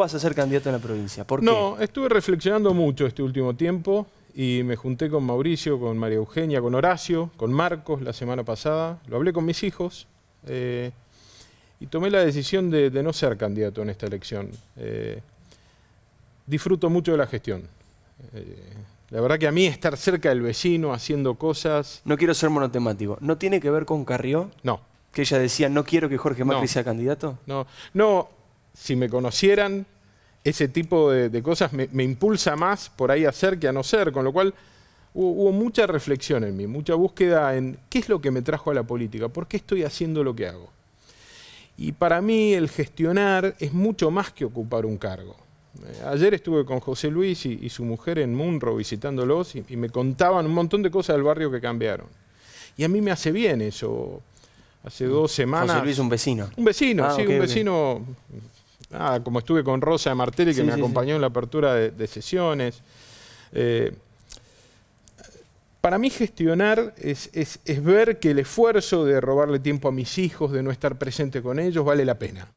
vas a ser candidato en la provincia? ¿Por no, estuve reflexionando mucho este último tiempo y me junté con Mauricio, con María Eugenia, con Horacio, con Marcos la semana pasada. Lo hablé con mis hijos eh, y tomé la decisión de, no ser candidato en esta elección. Eh, disfruto mucho de la gestión. Eh, la verdad que a mí estar cerca del vecino, haciendo cosas... No quiero ser monotemático. ¿No tiene que ver con Carrió? No. Que ella decía, no quiero que Jorge Macri sea candidato. No, no, si me conocieran, ese tipo de, cosas me, impulsa más por ahí a ser que a no ser, con lo cual hubo, mucha reflexión en mí, mucha búsqueda en qué es lo que me trajo a la política, por qué estoy haciendo lo que hago. Y para mí el gestionar es mucho más que ocupar un cargo. Eh, ayer estuve con José Luis y, su mujer en Munro visitándolos y, me contaban un montón de cosas del barrio que cambiaron. Y a mí me hace bien eso, hace dos semanas. José Luis, un vecino. Un vecino, ah, sí, un vecino como estuve con Rosa de Martelli, que me acompañó en la apertura de, sesiones. Eh, para mí gestionar es ver que el esfuerzo de robarle tiempo a mis hijos, de no estar presente con ellos, vale la pena.